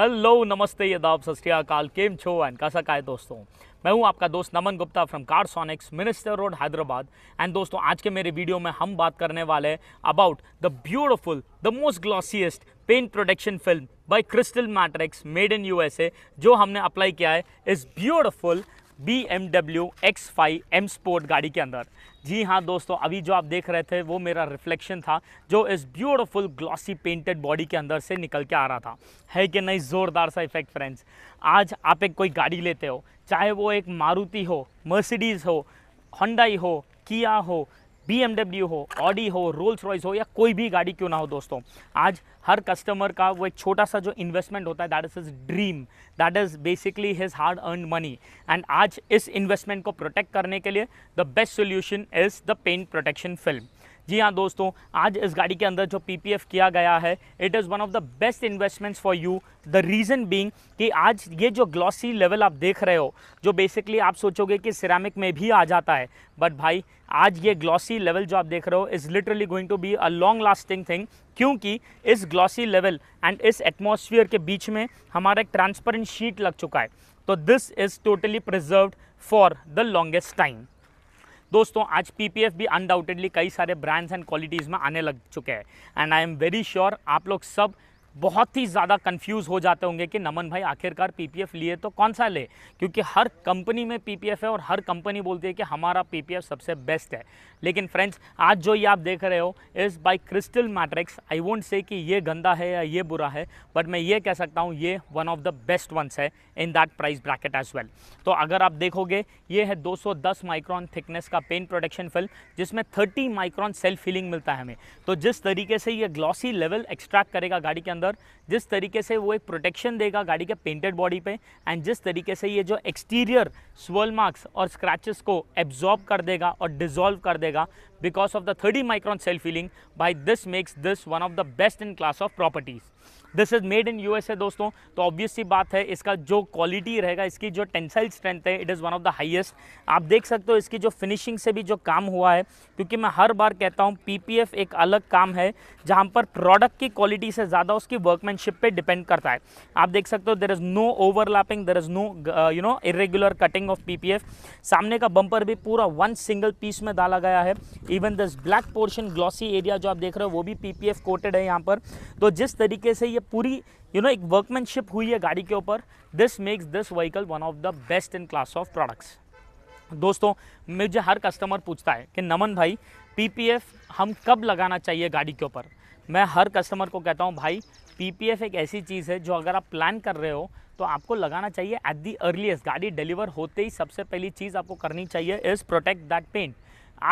hello नमस्ते यदाब सत्याकाल केम छो and कैसा का है दोस्तों मैं हूं आपका दोस्त Naman Gupta from Carsonics minister road Hyderabad and दोस्तों आज के मेरे वीडियो में हम बात करने वाले हैं about the beautiful the most glossiest paint production film by Crystal Matrix made in USA जो हमने अप्लाई किया है इस beautiful B M W X five M sport गाड़ी के अंदर जी हाँ दोस्तों अभी जो आप देख रहे थे वो मेरा रिफ्लेक्शन था जो इस ब्यूटीफुल ग्लॉसी पेंटेड बॉडी के अंदर से निकल के आ रहा था है कि नहीं ज़ोरदार सा इफेक्ट फ्रेंड्स आज आप एक कोई गाड़ी लेते हो चाहे वो एक मारुति हो मर्सिडीज़ हो होंडाई हो किया हो बी हो ऑडी हो रोल्स रॉयस हो या कोई भी गाड़ी क्यों ना हो दोस्तों आज हर कस्टमर का वो एक छोटा सा जो इन्वेस्टमेंट होता है that is his dream that is basically his hard earn money and आज इस इन्वेस्टमेंट को प्रोटेक्ट करने के लिए the best solution is the paint protection film जी हाँ दोस्तों आज इस गाड़ी के अंदर जो पीपीएफ किया गया है it is one of the best investments for you the reason being कि आज ये जो ग्लॉसी लेवल आप देख रहे हो जो बेसिकली आप सोचोगे कि सिरामिक में भी आ जाता है बट भाई आज ये ग्लॉसी लेवल जो आप देख रहे हो is literally going to be a long lasting thing क्योंकि इस ग्लॉसी लेवल एंड इस एटमोसफियर के बीच में हमारा एक ट्रांसपेरेंट शीट लग चुका है तो this is totally preserve for the longest time दोस्तों आज पी भी अनडाउटेडली कई सारे ब्रांड्स एंड क्वालिटीज़ में आने लग चुके हैं and I am very sure आप लोग सब बहुत ही ज़्यादा कंफ्यूज हो जाते होंगे कि नमन भाई आखिरकार पीपीएफ लिए तो कौन सा ले क्योंकि हर कंपनी में पीपीएफ है और हर कंपनी बोलती है कि हमारा पीपीएफ सबसे बेस्ट है लेकिन फ्रेंड्स आज जो ये आप देख रहे हो is by Crystal Matrix I won't say कि ये गंदा है या ये बुरा है बट मैं ये कह सकता हूँ ये one of the best ones है in that price bracket as well तो अगर आप देखोगे ये है दो माइक्रॉन थिकनेस का पेन प्रोटेक्शन फिल्म जिसमें थर्टी माइक्रॉन सेल्फ फिलिंग मिलता है हमें तो जिस तरीके से ये ग्लॉसी लेवल एक्सट्रैक्ट करेगा गाड़ी के अंदर अंदर जिस तरीके से वो एक प्रोटेक्शन देगा गाड़ी के पेंटेड बॉडी पे एंड जिस तरीके से ये जो एक्सटीरियर स्वल मार्क्स और स्क्रैचेस को एब्जॉर्ब कर देगा और डिजॉल्व कर देगा because of the thirty micron self feeling by this makes this one of the best in class of properties this is made in USA दोस्तों तो ऑब्वियसली बात है इसका जो क्वालिटी रहेगा इसकी जो टेंसाइल स्ट्रेंथ है it is one of the highest आप देख सकते हो इसकी जो फिनिशिंग से भी जो काम हुआ है क्योंकि मैं हर बार कहता हूँ पीपीएफ एक अलग काम है जहाँ पर प्रोडक्ट की क्वालिटी से ज़्यादा उसकी वर्कमैनशिप पे डिपेंड करता है आप देख सकते हो there is no overlapping there is no you know irregular cutting of PPF सामने का बम्पर भी पूरा वन सिंगल पीस में डाला गया है even this black portion glossy area जो आप देख रहे हो वो भी पीपीएफ कोटेड है यहाँ पर तो जिस तरीके से ये पूरी यू नो एक वर्कमैनशिप हुई है गाड़ी के ऊपर this makes this vehicle one of the best in class of products दोस्तों मुझे हर कस्टमर पूछता है कि नमन भाई पीपीएफ हम कब लगाना चाहिए गाड़ी के ऊपर मैं हर कस्टमर को कहता हूं भाई पीपीएफ एक ऐसी चीज़ है जो अगर आप प्लान कर रहे हो तो आपको लगाना चाहिए एट दी अर्लीस्ट गाड़ी डिलीवर होते ही सबसे पहली चीज़ आपको करनी चाहिए इज़ प्रोटेक्ट दैट पेंट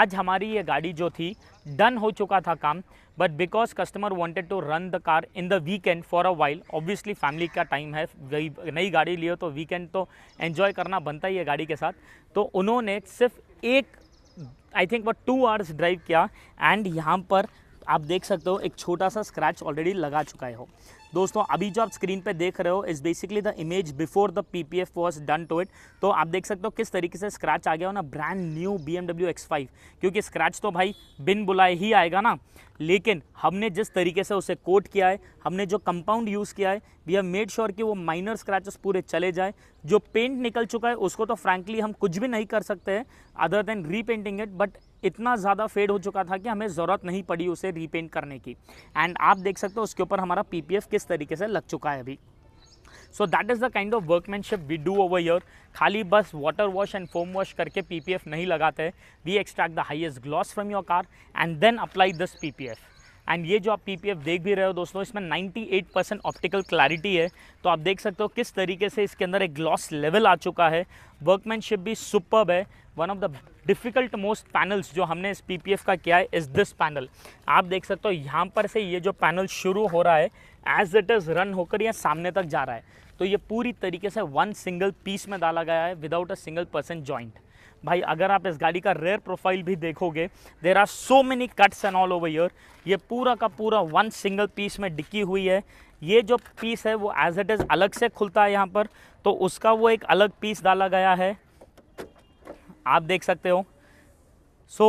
आज हमारी ये गाड़ी जो थी डन हो चुका था काम but because customer wanted to run the car in the weekend for a while obviously family का टाइम है नई गाड़ी लिए तो वीकेंड तो एन्जॉय करना बनता ही है गाड़ी के साथ तो उन्होंने सिर्फ एक आई थिंक वो टू आवर्स ड्राइव किया एंड यहाँ पर आप देख सकते हो एक छोटा सा स्क्रैच ऑलरेडी लगा चुका है हो दोस्तों अभी जो आप स्क्रीन पे देख रहे हो is basically the image before the P P F was done to it तो आप देख सकते हो किस तरीके से स्क्रैच आ गया हो ना brand new B M W X five क्योंकि स्क्रैच तो भाई बिन बुलाए ही आएगा ना लेकिन हमने जिस तरीके से उसे कोट किया है हमने जो कंपाउंड यूज़ किया है वी हैव मेड श्योर कि वो माइनर स्क्रैचेस पूरे चले जाए जो पेंट निकल चुका है उसको तो फ्रैंकली हम कुछ भी नहीं कर सकते हैं other than repainting it but इतना ज़्यादा फेड हो चुका था कि हमें ज़रूरत नहीं पड़ी उसे रीपेंट करने की एंड आप देख सकते हो उसके ऊपर हमारा पी पी एफ किस तरीके से लग चुका है अभी so that is the kind of workmanship we do over your खाली बस water wash and foam wash करके पी नहीं लगाते we extract the highest gloss from your car and then apply this P and ये जो आप P देख भी रहे हो दोस्तों इसमें 98% ऑप्टिकल क्लैरिटी है तो आप देख सकते हो किस तरीके से इसके अंदर एक ग्लॉस लेवल आ चुका है वर्कमैनशिप भी सुपर है one of the difficult most panels जो हमने इस पी का किया है इज़ दिस पैनल आप देख सकते हो यहाँ पर से ये जो पैनल शुरू हो रहा है एज इट इज़ रन होकर यह सामने तक जा रहा है तो ये पूरी तरीके से वन सिंगल पीस में डाला गया है without a single person joint भाई अगर आप इस गाड़ी का रेयर प्रोफाइल भी देखोगे there are so many cuts and all over here ये पूरा का पूरा वन सिंगल पीस में डिक्की हुई है ये जो पीस है वो एज इट इज़ अलग से खुलता है यहाँ पर तो उसका वो एक अलग पीस डाला गया है आप देख सकते हो so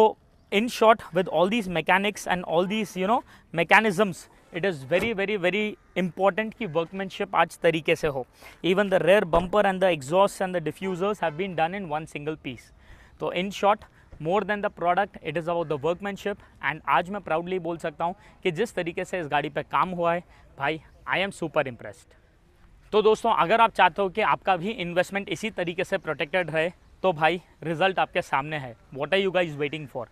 in short with all these mechanics and all these you know mechanisms it is very very very important कि वर्कमैनशिप आज तरीके से हो even the rear bumper and the exhaust and the diffusers have been done in one single piece तो in short more than the product it is about the workmanship and आज मैं proudly बोल सकता हूँ कि जिस तरीके से इस गाड़ी पर काम हुआ है भाई आई एम सुपर इम्प्रेस्ड तो दोस्तों अगर आप चाहते हो कि आपका भी इन्वेस्टमेंट इसी तरीके से प्रोटेक्टेड रहे तो भाई रिजल्ट आपके सामने है what are you guys waiting for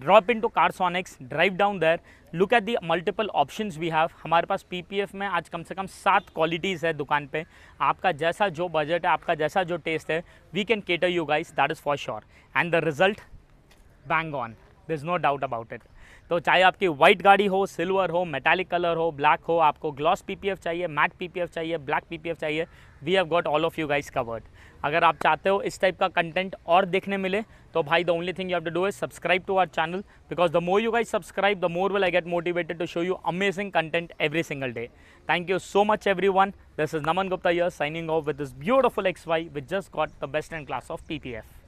drop in to Carsonics drive down there look at the multiple option we have हमारे पास पीपीएफ में आज कम से कम सात क्वालिटीज़ है दुकान पे आपका जैसा जो बजट है आपका जैसा जो टेस्ट है we can cater you guys that is for sure and the result bang on there is no doubt about it तो चाहे आपकी व्हाइट गाड़ी हो सिल्वर हो मेटालिक कलर हो ब्लैक हो आपको ग्लॉस पीपीएफ चाहिए मैट पीपीएफ चाहिए ब्लैक पीपीएफ चाहिए we have got all of you guys covered अगर आप चाहते हो इस टाइप का कंटेंट और देखने मिले तो भाई the only thing you have to do is subscribe to our channel because the more you guys subscribe the more will I get motivated to show you amazing content every single day thank you so much everyone this is Naman Gupta here signing off with this beautiful X Y with just got the best and class of P P F